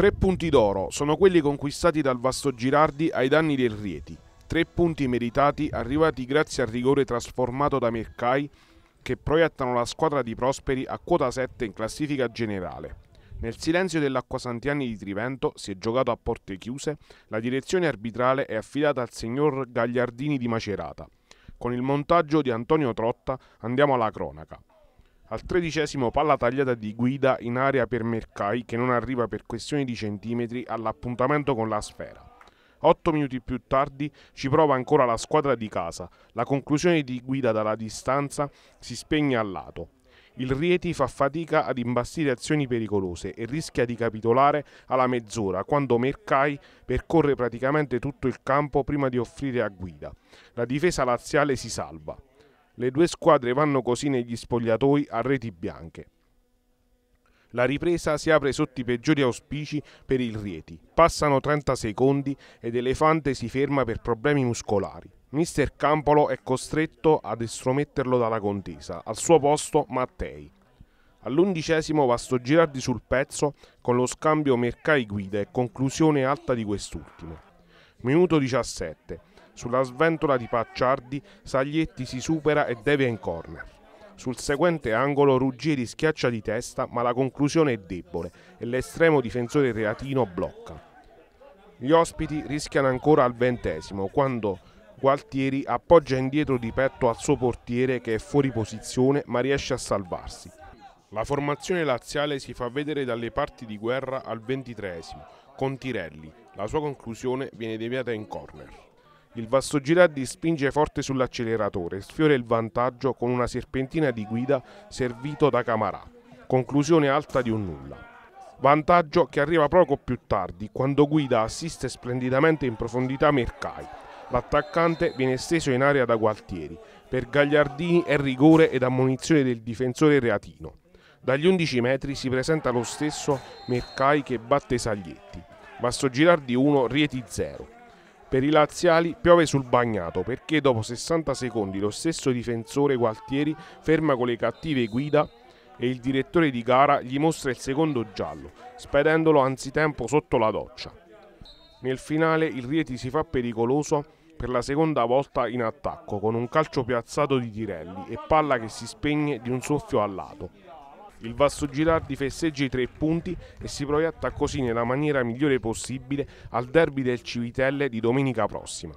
Tre punti d'oro sono quelli conquistati dal Vasto Girardi ai danni del Rieti. Tre punti meritati arrivati grazie al rigore trasformato da Mercai che proiettano la squadra di Prosperi a quota 7 in classifica generale. Nel silenzio dell'Acquasantiani di Trivento si è giocato a porte chiuse, la direzione arbitrale è affidata al signor Gagliardini di Macerata. Con il montaggio di Antonio Trotta andiamo alla cronaca. Al tredicesimo palla tagliata di guida in area per Mercai che non arriva per questioni di centimetri all'appuntamento con la sfera. Otto minuti più tardi ci prova ancora la squadra di casa. La conclusione di guida dalla distanza si spegne al lato. Il Rieti fa fatica ad imbastire azioni pericolose e rischia di capitolare alla mezz'ora quando Mercai percorre praticamente tutto il campo prima di offrire a guida. La difesa laziale si salva. Le due squadre vanno così negli spogliatoi a reti bianche. La ripresa si apre sotto i peggiori auspici per il Rieti. Passano 30 secondi ed Elefante si ferma per problemi muscolari. Mister Campolo è costretto ad estrometterlo dalla contesa. Al suo posto Mattei. All'undicesimo Vasto Girardi sul pezzo con lo scambio Mercai guida e conclusione alta di quest'ultimo. Minuto 17. Sulla sventola di Pacciardi, Saglietti si supera e devia in corner. Sul seguente angolo Ruggieri schiaccia di testa ma la conclusione è debole e l'estremo difensore reatino blocca. Gli ospiti rischiano ancora al ventesimo quando Gualtieri appoggia indietro di petto al suo portiere che è fuori posizione ma riesce a salvarsi. La formazione laziale si fa vedere dalle parti di guerra al ventitreesimo con Tirelli. La sua conclusione viene deviata in corner. Il Girardi spinge forte sull'acceleratore, sfiora il vantaggio con una serpentina di guida servito da Camarà. Conclusione alta di un nulla. Vantaggio che arriva poco più tardi, quando Guida assiste splendidamente in profondità Mercai. L'attaccante viene steso in area da Gualtieri. Per Gagliardini è rigore ed ammonizione del difensore reatino. Dagli 11 metri si presenta lo stesso Mercai che batte Saglietti. Basso Girardi 1, Rieti 0. Per i laziali piove sul bagnato perché dopo 60 secondi lo stesso difensore Gualtieri ferma con le cattive guida e il direttore di gara gli mostra il secondo giallo, spedendolo anzitempo sotto la doccia. Nel finale il Rieti si fa pericoloso per la seconda volta in attacco con un calcio piazzato di Tirelli e palla che si spegne di un soffio al lato. Il Vasso Girardi festeggia i tre punti e si proietta così nella maniera migliore possibile al derby del Civitelle di domenica prossima.